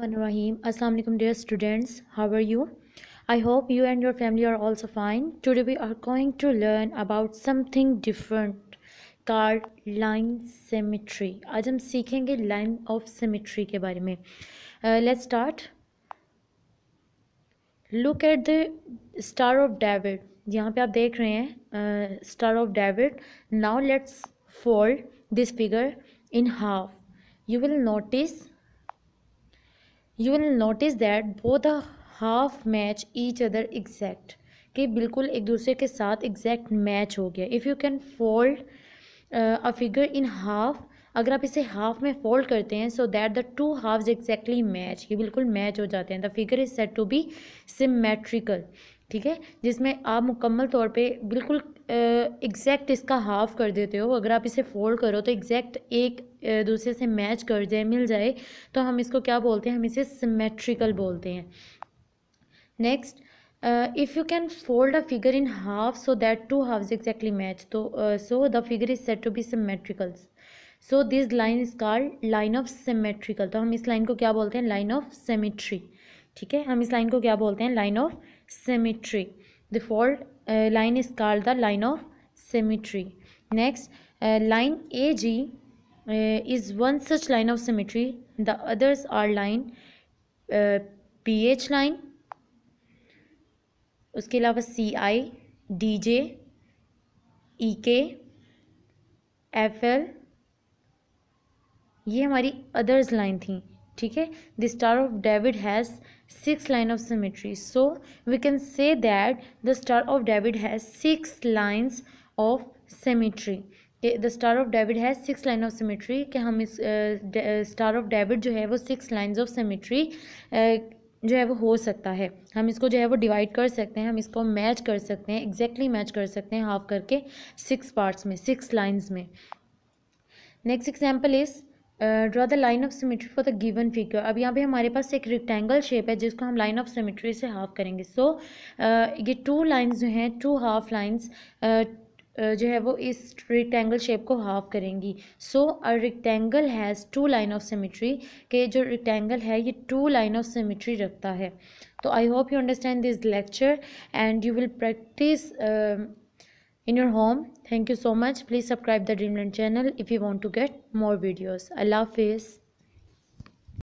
रहीम अस्सलाम वालेकुम dear students how are you I hope you and your family are also fine today we are going to learn about something different called line symmetry आज हम सीखेंगे line of symmetry के बारे में let's start look at the star of David यहाँ पे आप देख रहे हैं star of David now let's fall this figure in half you will notice you will notice that both half match each other exact कि बिल्कुल एक दूसरे के साथ एग्जैक्ट मैच हो गया if you can fold a figure in half अगर आप इसे हाफ में फोल्ड करते हैं so that the two half exactly match ये बिल्कुल मैच हो जाते हैं the figure is set to be symmetrical ठीक है जिसमें आप मुकम्मल तौर पे बिल्कुल एग्जैक्ट uh, इसका हाफ कर देते हो अगर आप इसे फोल्ड करो तो एग्जैक्ट एक दूसरे से मैच कर जाए मिल जाए तो हम इसको क्या बोलते हैं हम इसे सिमेट्रिकल बोलते हैं next if you can fold a figure in half so that two half exactly match तो so the figure is set to be symmetrical so this line is called line of symmetrical तो हम इस line को क्या बोलते हैं line of सेमिट्री ठीक है हम इस लाइन को क्या बोलते हैं line of symmetry the fold line is called the line of symmetry next line A G Uh, is one such line of symmetry the others are line uh, ph line उसके अलावा सी I D J ई के F L ये हमारी others line थी ठीक है the star of David has six line of symmetry so we can say that the star of David has six lines of symmetry the star of David है six line of symmetry कि हम इस star of David जो है वो six lines of symmetry जो है वो हो सकता है हम इसको जो है वो डिवाइड कर सकते हैं हम इसको मैच कर सकते हैं एग्जैक्टली exactly मैच कर सकते हैं हाफ करके सिक्स पार्ट्स में सिक्स लाइन्स में next example is draw the line of symmetry for the given figure अब यहाँ पे हमारे पास एक रिक्टेंगल शेप है जिसको हम लाइन ऑफ सिमेट्री से हाफ करेंगे सो so, uh, ये टू लाइंस जो हैं टू हाफ लाइंस जो है वो इस रेक्टेंगल शेप को हाफ करेंगी so a rectangle has two line of symmetry के जो रेक्टेंगल है ये टू लाइन ऑफ सिमेट्री रखता है तो I hope you understand this lecture and you will practice in your home thank you so much please subscribe the Dreamland channel if you want to get more videos अल्लाह हाफिज़